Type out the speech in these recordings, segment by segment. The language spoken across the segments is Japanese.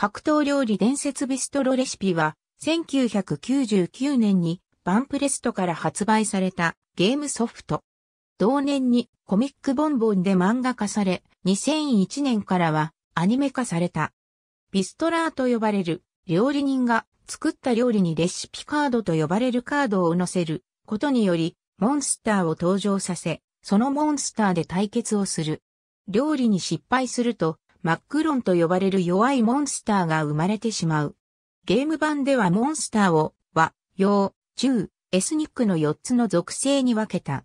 格闘料理伝説ビストロレシピは、1999年にバンプレストから発売されたゲームソフト。同年にコミックボンボンで漫画化され、2001年からはアニメ化された。ビストラーと呼ばれる料理人が作った料理にレシピカードと呼ばれるカードを載せることにより、モンスターを登場させ、そのモンスターで対決をする。料理に失敗すると、マックロンと呼ばれる弱いモンスターが生まれてしまう。ゲーム版ではモンスターを和、洋、中、エスニックの4つの属性に分けた。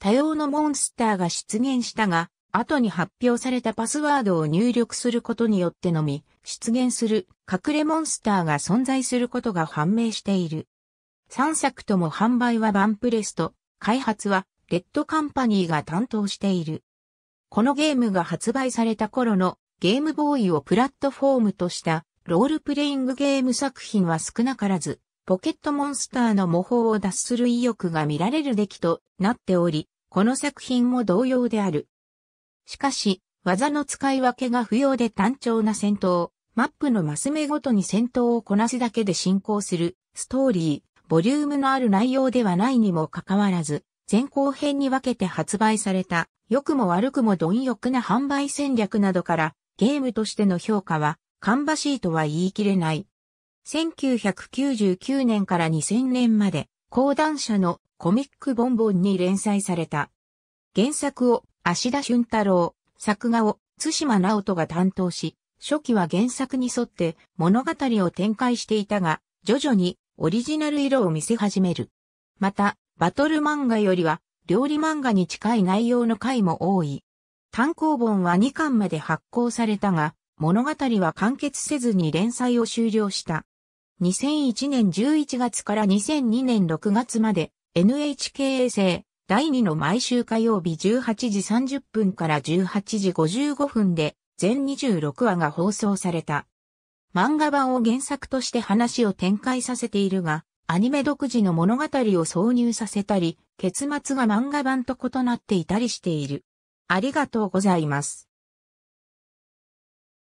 多様のモンスターが出現したが、後に発表されたパスワードを入力することによってのみ、出現する隠れモンスターが存在することが判明している。3作とも販売はバンプレスト、開発はレッドカンパニーが担当している。このゲームが発売された頃のゲームボーイをプラットフォームとしたロールプレイングゲーム作品は少なからず、ポケットモンスターの模倣を脱する意欲が見られる出来となっており、この作品も同様である。しかし、技の使い分けが不要で単調な戦闘、マップのマス目ごとに戦闘をこなすだけで進行する、ストーリー、ボリュームのある内容ではないにもかかわらず、前後編に分けて発売された、良くも悪くも貪欲な販売戦略などから、ゲームとしての評価は、芳しいとは言い切れない。1999年から2000年まで、講談社のコミックボンボンに連載された。原作を芦田俊太郎、作画を津島直人が担当し、初期は原作に沿って物語を展開していたが、徐々にオリジナル色を見せ始める。また、バトル漫画よりは料理漫画に近い内容の回も多い。単行本は2巻まで発行されたが、物語は完結せずに連載を終了した。2001年11月から2002年6月まで NHK 衛星第2の毎週火曜日18時30分から18時55分で全26話が放送された。漫画版を原作として話を展開させているが、アニメ独自の物語を挿入させたり、結末が漫画版と異なっていたりしている。ありがとうございます。